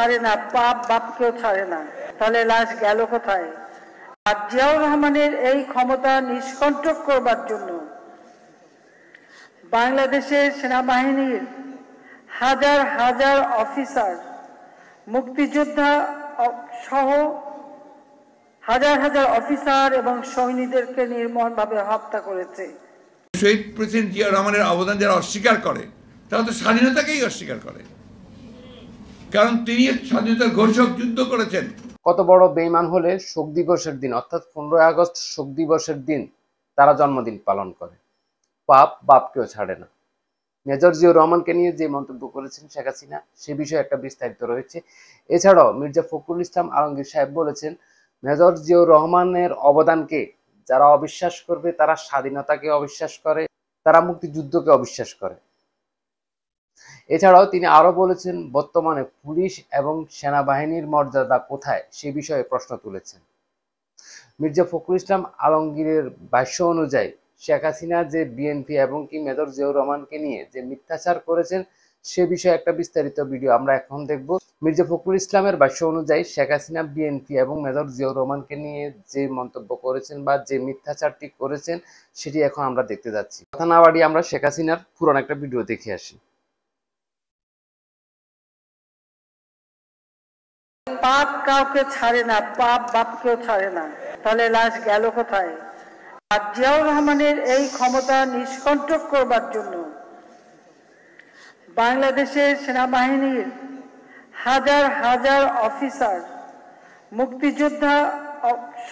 ছাড়ে না পাপ বাপকেও ছাড়ে না তাহলে লাশ গেল কোথায় আর জিয়াউর রহমানের এই ক্ষমতা নিষ্কণ্টক করবার জন্য বাংলাদেশের সেনাবাহিনীর হাজার হাজার অফিসার মুক্তিযোদ্ধা সহ হাজার হাজার অফিসার এবং সৈনিকদেরকে নির্মমভাবে হত্যা করেছে শহীদ প্রেসিডেন্ট জিয়া রহমানের অবদান যারা অস্বীকার করে তারা তো স্বাধীনতাকেই অস্বীকার করে কারণ তিনি স্বাধীনতার ঘোষক যুদ্ধ করেছেন কত বড় বেইমান হলে শোক দিবসের দিন অর্থাৎ পনেরোই আগস্ট শোক দিবসের দিন তারা জন্মদিন পালন করে পাপ বাপকেও ছাড়ে না মেজর জিও রহমানকে নিয়ে যে মন্তব্য করেছেন শেখ হাসিনা সে বিষয়ে একটা বিস্তারিত রয়েছে এছাড়াও মির্জা ফখরুল ইসলাম আলমগীর সাহেব বলেছেন মেজর জিও রহমানের অবদানকে যারা অবিশ্বাস করবে তারা স্বাধীনতাকে অবিশ্বাস করে তারা মুক্তিযুদ্ধকে অবিশ্বাস করে এছাড়াও তিনি আরও বলেছেন বর্তমানে পুলিশ এবং সেনাবাহিনীর মর্যাদা কোথায় সে বিষয়ে প্রশ্ন তুলেছেন মির্জা ফখরুল ইসলাম আলমগীরের ভাষ্য অনুযায়ী শেখ হাসিনা যে বিএনপি এবং কি মেজর জিয়াউর রহমানকে নিয়ে যে মিথ্যাচার করেছেন সে বিষয়ে একটা বিস্তারিত ভিডিও আমরা এখন দেখব মির্জা ফখরুল ইসলামের ভাষ্য অনুযায়ী শেখ হাসিনা বিএনপি এবং মেজর জিয়াউর রহমানকে নিয়ে যে মন্তব্য করেছেন বা যে মিথ্যাচারটি করেছেন সেটি এখন আমরা দেখতে যাচ্ছি কথা না বাড়িয়ে আমরা শেখ হাসিনার পুরনো একটা ভিডিও দেখে আসি পাপ কাউকে ছাড়ে না পাপ বাপকেও ছাড়ে না তাহলে লাশ গেল কোথায় আর জিয়াউর রহমানের এই ক্ষমতা নিষ্কণ্টক করবার জন্য বাংলাদেশের সেনাবাহিনীর হাজার হাজার অফিসার মুক্তিযোদ্ধা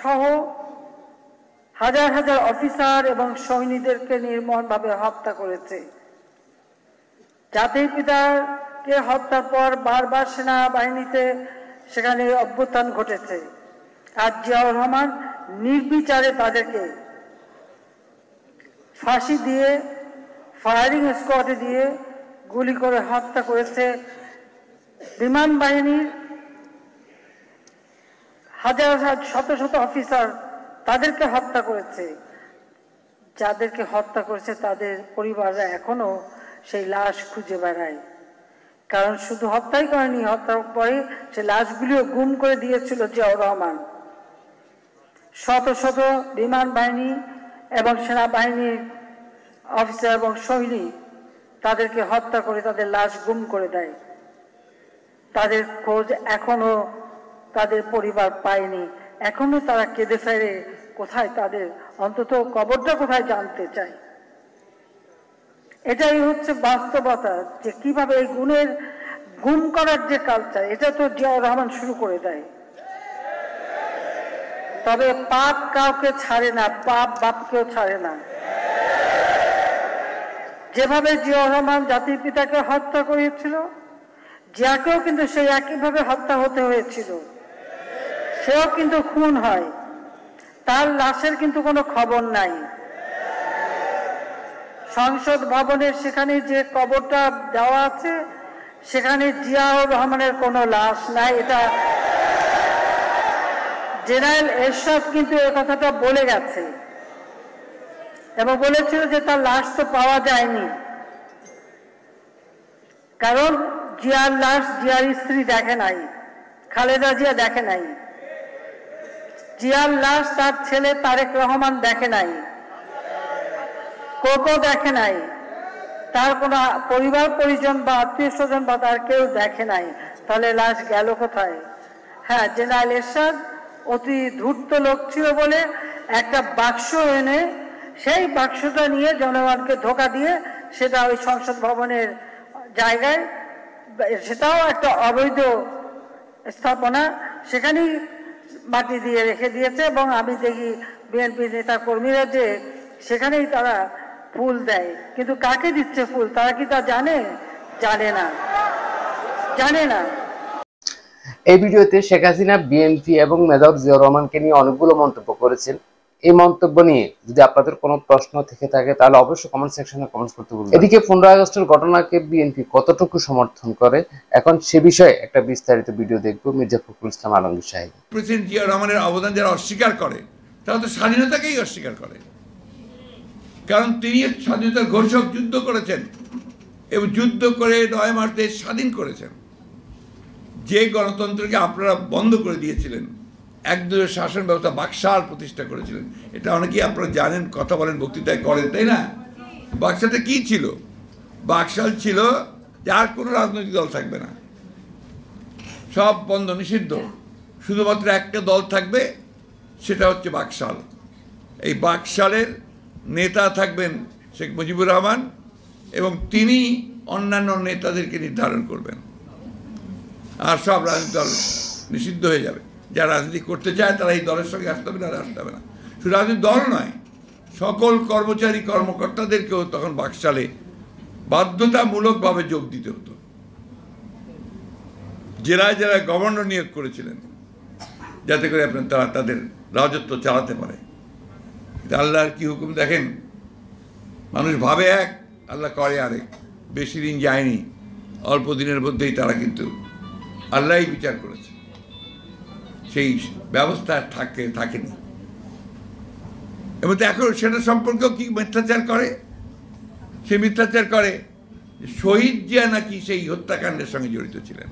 সহ হাজার হাজার অফিসার এবং সৈনিকদেরকে নির্মমভাবে হত্যা করেছে জাতির পিতাকে হত্যার পর বারবার সেনাবাহিনীতে সেখানে অভ্যুত্থান ঘটেছে আর জিয়াউর রহমান নির্বিচারে তাদেরকে ফাঁসি দিয়ে ফায়ারিং স্কোয়াডে দিয়ে গুলি করে হত্যা করেছে বিমান বাহিনীর হাজার শত শত অফিসার তাদেরকে হত্যা করেছে যাদেরকে হত্যা করেছে তাদের পরিবাররা এখনো সেই লাশ খুঁজে বেড়ায় কারণ শুধু হত্যাই করেনি হত্যার পরে সে লাশগুলিও গুম করে দিয়েছিল জিয়াউর রহমান শত শত বিমান বাহিনী এবং সেনাবাহিনীর অফিসার এবং সৈনিক তাদেরকে হত্যা করে তাদের লাশ গুম করে দেয় তাদের খোঁজ এখনো তাদের পরিবার পায়নি এখনো তারা কেঁদে ফেরে কোথায় তাদের অন্তত কবরটা কোথায় জানতে চায় এটাই হচ্ছে বাস্তবতা যে কিভাবে এই গুণের গুম করার যে কালচার এটা তো জিয়াউর রহমান শুরু করে দেয় তবে পাপ কাউকে ছাড়ে না পাপ বাপকেও ছাড়ে না যেভাবে জিয়াউর রহমান জাতির পিতাকে হত্যা করেছিল জিয়াকেও কিন্তু সেই একইভাবে হত্যা হতে হয়েছিল সেও কিন্তু খুন হয় তার লাশের কিন্তু কোনো খবর নাই সংসদ ভবনের সেখানে যে কবরটা দেওয়া আছে সেখানে জিয়াউর রহমানের কোনো লাশ নাই এটা জেনারেল এরশাদ কিন্তু এ কথাটা বলে গেছে এবং বলেছিল যে তার লাশ তো পাওয়া যায়নি কারণ জিয়ার লাশ জিয়ার স্ত্রী দেখে নাই খালেদা জিয়া দেখে নাই জিয়ার লাশ তার ছেলে তারেক রহমান দেখে নাই কোকো দেখে নাই তার কোনো পরিবার পরিজন বা আত্মীয় স্বজন বা তার কেউ দেখে নাই তাহলে লাশ গেল কোথায় হ্যাঁ জেনারেল এরশাদ অতি ধূর্ত লোক ছিল বলে একটা বাক্স এনে সেই বাক্সটা নিয়ে জনগণকে ধোকা দিয়ে সেটা ওই সংসদ ভবনের জায়গায় সেটাও একটা অবৈধ স্থাপনা সেখানেই মাটি দিয়ে রেখে দিয়েছে এবং আমি দেখি বিএনপি নেতা কর্মীরা যে সেখানেই তারা ফুল দেয় কিন্তু কাকে দিচ্ছে ফুল তারা কি তা জানে জানে না জানে না এই ভিডিওতে শেখ হাসিনা বিএনপি এবং মেজর জিয়া রহমানকে নিয়ে অনেকগুলো মন্তব্য করেছেন এই মন্তব্য নিয়ে যদি আপনাদের কোনো প্রশ্ন থেকে থাকে তাহলে অবশ্যই কমেন্ট সেকশনে কমেন্ট করতে বলুন এদিকে পনেরোই আগস্টের ঘটনাকে বিএনপি কতটুকু সমর্থন করে এখন সে বিষয়ে একটা বিস্তারিত ভিডিও দেখব মির্জা ফখরুল ইসলাম আলমগীর সাহেব প্রেসিডেন্ট জিয়া রহমানের অবদান যারা অস্বীকার করে তারা তো স্বাধীনতাকেই অস্বীকার করে কারণ তিনি স্বাধীনতার ঘোষক যুদ্ধ করেছেন এবং যুদ্ধ করে নয় মাস দেশ স্বাধীন করেছেন যে গণতন্ত্রকে আপনারা বন্ধ করে দিয়েছিলেন একদলীয় শাসন ব্যবস্থা বাক্সার প্রতিষ্ঠা করেছিলেন এটা অনেকেই আপনারা জানেন কথা বলেন বক্তৃতায় করেন তাই না বাক্সাতে কি ছিল বাক্সাল ছিল যার কোনো রাজনৈতিক দল থাকবে না সব বন্ধ নিষিদ্ধ শুধুমাত্র একটা দল থাকবে সেটা হচ্ছে বাক্সাল এই বাক্সালের নেতা থাকবেন শেখ মুজিবুর রহমান এবং তিনি অন্যান্য নেতাদেরকে নির্ধারণ করবেন আর সব রাজনীতি দল নিষিদ্ধ হয়ে যাবে যারা রাজনীতি করতে চায় তারা এই দলের সঙ্গে আসতে হবে না আসতে হবে না শুধু রাজনীতি দল নয় সকল কর্মচারী কর্মকর্তাদেরকেও তখন বাকশালে বাধ্যতামূলকভাবে যোগ দিতে হতো জেলায় জেলায় গভর্নর নিয়োগ করেছিলেন যাতে করে আপনার তারা তাদের রাজত্ব চালাতে পারে আল্লাহর কি হুকুম দেখেন মানুষ ভাবে এক আল্লাহ করে আরেক বেশি দিন যায়নি অল্প দিনের মধ্যেই তারা কিন্তু আল্লাহই বিচার করেছে সেই ব্যবস্থা থাকে থাকেনি এবং এখন সেটা সম্পর্কেও কি মিথ্যাচার করে সে মিথ্যাচার করে শহীদ জিয়া নাকি সেই হত্যাকাণ্ডের সঙ্গে জড়িত ছিলেন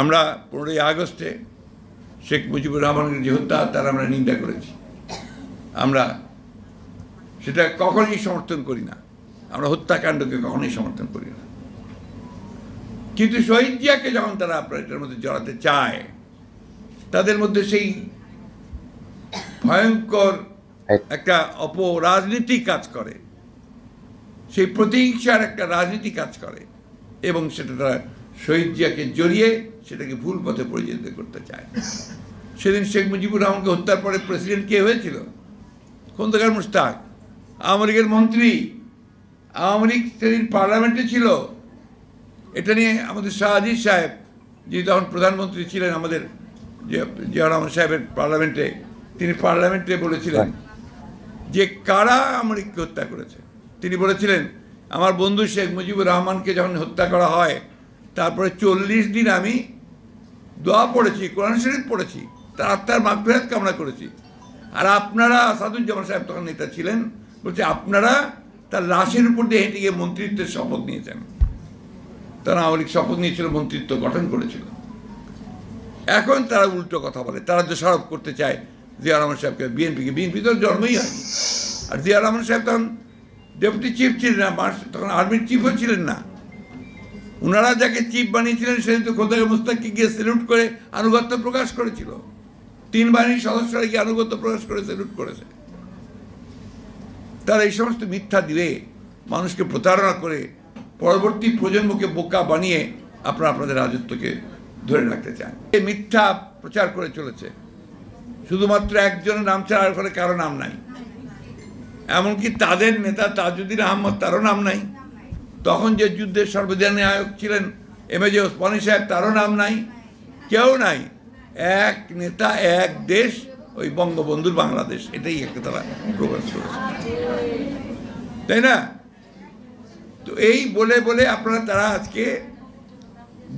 আমরা পনেরোই আগস্টে শেখ মুজিবুর রহমানের যে হত্যা তার আমরা নিন্দা করেছি আমরা সেটা কখনোই সমর্থন করি না আমরা হত্যাকাণ্ডকে কখনোই সমর্থন করি না কিন্তু শহীদ জিয়াকে যখন তারা আপনার মধ্যে জড়াতে চায় তাদের মধ্যে সেই ভয়ঙ্কর একটা অপরাজনীতি কাজ করে সেই প্রতিহিংসার একটা রাজনীতি কাজ করে এবং সেটা তারা শহীদ জিয়াকে জড়িয়ে সেটাকে ভুল পথে পরিচালিত করতে চায় সেদিন শেখ মুজিবুর রহমানকে হত্যার পরে প্রেসিডেন্ট কে হয়েছিল খন্দকার মুস্তাক আওয়ামী লীগের মন্ত্রী আওয়ামী লীগ সেদিন পার্লামেন্টে ছিল এটা নিয়ে আমাদের শাহাজির সাহেব যিনি তখন প্রধানমন্ত্রী ছিলেন আমাদের জিয়া রহমান সাহেবের পার্লামেন্টে তিনি পার্লামেন্টে বলেছিলেন যে কারা আওয়ামী লীগকে হত্যা করেছে তিনি বলেছিলেন আমার বন্ধু শেখ মুজিবুর রহমানকে যখন হত্যা করা হয় তারপরে চল্লিশ দিন আমি দোয়া পড়েছি কোরআন শরীফ পড়েছি তার আত্মার মাগফিরাত কামনা করেছি আর আপনারা আসাদুজ্জামান সাহেব তখন নেতা ছিলেন বলছে আপনারা তার লাশের উপর দিয়ে হেঁটে গিয়ে মন্ত্রিত্বের শপথ নিয়েছেন তারা আওয়ামী শপথ নিয়েছিল মন্ত্রিত্ব গঠন করেছিল এখন তারা উল্টো কথা বলে তারা দোষারোপ করতে চায় জিয়া রহমান সাহেবকে বিএনপিকে বিএনপি তো জন্মই হয়নি আর জিয়া রহমান সাহেব তখন ডেপুটি চিফ ছিলেন না তখন আর্মির চিফও ছিলেন না ওনারা যাকে চিফ বানিয়েছিলেন সেদিন তো খোদাকে মুস্তাককে গিয়ে সেলুট করে আনুগত্য প্রকাশ করেছিল তিন বাহিনীর সদস্যরা কি আনুগত্য প্রকাশ করেছে লুট করেছে তারা এই সমস্ত মিথ্যা দিয়ে মানুষকে প্রতারণা করে পরবর্তী প্রজন্মকে বোকা বানিয়ে আপনারা আপনাদের রাজত্বকে ধরে রাখতে চান এই মিথ্যা প্রচার করে চলেছে শুধুমাত্র একজনের নাম ছাড়া আর ফলে কারো নাম নাই এমনকি তাদের নেতা তাজুদ্দিন আহমদ তারও নাম নাই তখন যে যুদ্ধের সর্বজনীয় আয়োগ ছিলেন এম এ জে ওসমানী সাহেব তারও নাম নাই কেউ নাই এক নেতা এক দেশ ওই বঙ্গবন্ধুর বাংলাদেশ এটাই একটা তারা প্রকাশ করেছে তাই না তো এই বলে বলে আপনারা তারা আজকে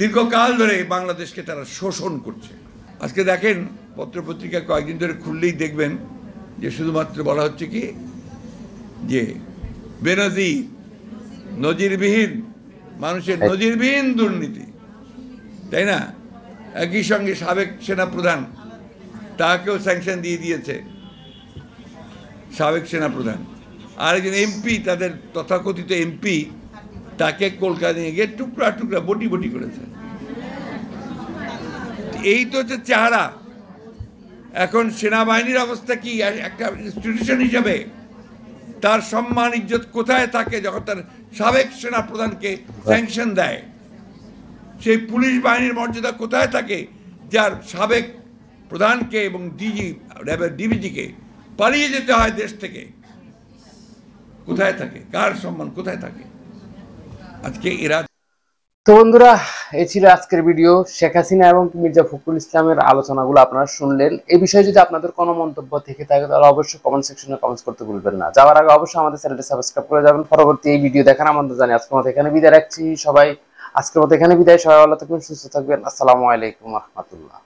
দীর্ঘকাল ধরে বাংলাদেশকে তারা শোষণ করছে আজকে দেখেন পত্রপত্রিকা কয়েকদিন ধরে খুললেই দেখবেন যে শুধুমাত্র বলা হচ্ছে কি যে বেনজির নজিরবিহীন মানুষের নজিরবিহীন দুর্নীতি তাই না একই সঙ্গে সাবেক সেনাপ্রধান তাকেও স্যাংশন দিয়ে দিয়েছে সাবেক সেনাপ্রধান আরেকজন এমপি তাদের তথাকথিত এমপি তাকে কলকাতা নিয়ে গিয়ে টুকরা টুকরা বটি বটি করেছে এই তো হচ্ছে চেহারা এখন সেনাবাহিনীর অবস্থা কি একটা ইনস্টিটিউশন হিসাবে তার সম্মান ইজ্জত কোথায় থাকে যখন তার সাবেক সেনাপ্রধানকে স্যাংশন দেয় সেই পুলিশ বাহিনীর মর্যাদা কোথায় থাকে যার সাবেক প্রধানকে এবং ডিজি র্যাবের ডিবিজিকে পালিয়ে যেতে হয় দেশ থেকে কোথায় থাকে কার সম্মান কোথায় থাকে আজকে এরা তো বন্ধুরা এ ছিল আজকের ভিডিও শেখ হাসিনা এবং মির্জা ফখরুল ইসলামের আলোচনাগুলো আপনারা শুনলেন এই বিষয়ে যদি আপনাদের কোনো মন্তব্য থেকে থাকে তাহলে অবশ্যই কমেন্ট সেকশনে কমেন্টস করতে ভুলবেন না যাওয়ার আগে অবশ্যই আমাদের চ্যানেলটি সাবস্ক্রাইব করে যাবেন পরবর্তী এই ভিডিও দেখার আমাদের জানি আজকে আমাদের এখানে বিদায় রাখছি সবাই আজকের মতো এখানে বিদায় সবাই ভালো থাকবেন সুস্থ থাকবেন আসসালামু আলাইকুম রহমতুল্লাহ